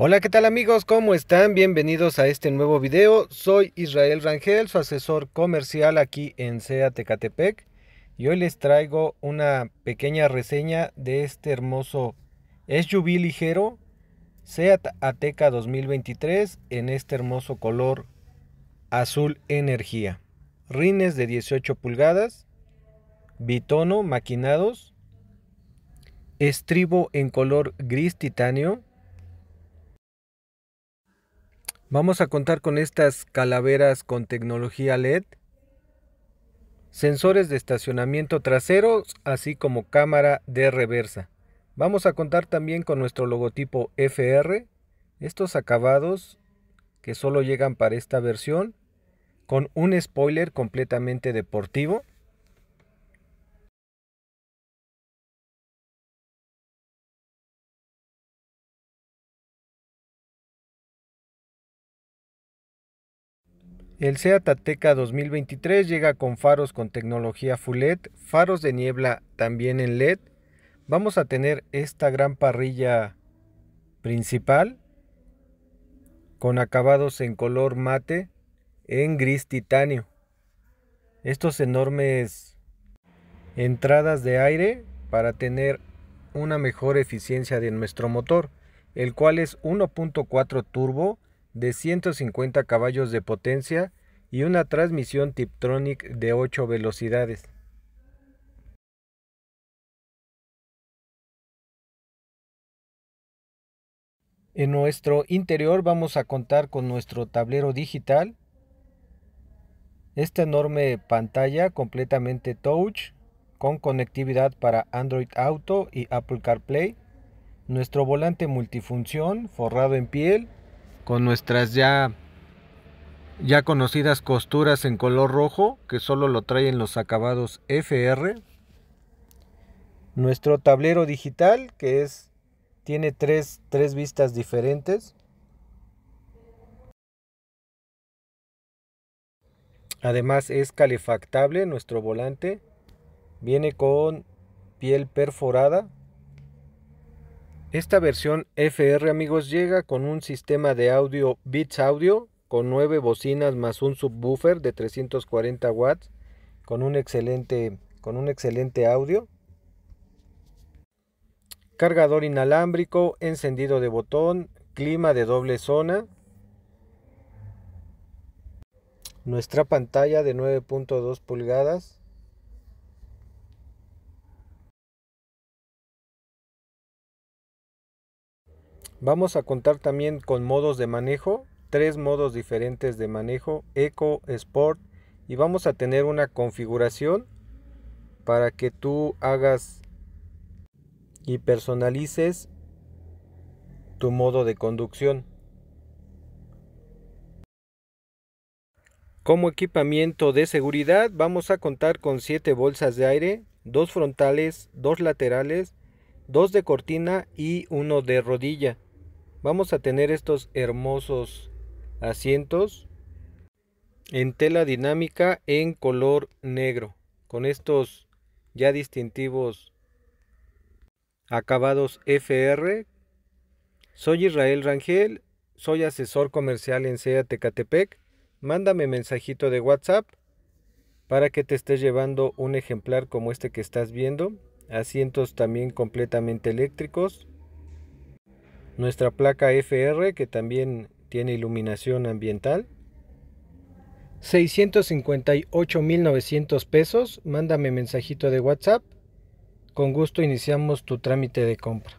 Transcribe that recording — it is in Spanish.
Hola, ¿qué tal amigos? ¿Cómo están? Bienvenidos a este nuevo video. Soy Israel Rangel, su asesor comercial aquí en SEAT Tecatepec. Y hoy les traigo una pequeña reseña de este hermoso SUV ligero SEAT Ateca 2023 en este hermoso color azul energía. Rines de 18 pulgadas, bitono maquinados, estribo en color gris titanio, Vamos a contar con estas calaveras con tecnología LED, sensores de estacionamiento trasero, así como cámara de reversa. Vamos a contar también con nuestro logotipo FR, estos acabados que solo llegan para esta versión, con un spoiler completamente deportivo. El SEAT Ateca 2023 llega con faros con tecnología Full LED, faros de niebla también en LED. Vamos a tener esta gran parrilla principal con acabados en color mate en gris titanio. Estos enormes entradas de aire para tener una mejor eficiencia de nuestro motor, el cual es 1.4 turbo de 150 caballos de potencia y una transmisión Tiptronic de 8 velocidades. En nuestro interior vamos a contar con nuestro tablero digital, esta enorme pantalla completamente touch con conectividad para Android Auto y Apple CarPlay, nuestro volante multifunción forrado en piel, con nuestras ya ya conocidas costuras en color rojo que solo lo traen los acabados FR. Nuestro tablero digital que es tiene tres vistas diferentes. Además es calefactable nuestro volante. Viene con piel perforada esta versión FR amigos llega con un sistema de audio Beats Audio con 9 bocinas más un subwoofer de 340 watts con un excelente, con un excelente audio. Cargador inalámbrico, encendido de botón, clima de doble zona. Nuestra pantalla de 9.2 pulgadas Vamos a contar también con modos de manejo, tres modos diferentes de manejo, Eco, Sport, y vamos a tener una configuración para que tú hagas y personalices tu modo de conducción. Como equipamiento de seguridad vamos a contar con 7 bolsas de aire, 2 frontales, 2 laterales, 2 de cortina y 1 de rodilla. Vamos a tener estos hermosos asientos en tela dinámica en color negro con estos ya distintivos acabados FR. Soy Israel Rangel, soy asesor comercial en SEA Tecatepec. Mándame mensajito de WhatsApp para que te estés llevando un ejemplar como este que estás viendo. Asientos también completamente eléctricos nuestra placa FR que también tiene iluminación ambiental. 658.900 pesos, mándame mensajito de WhatsApp. Con gusto iniciamos tu trámite de compra.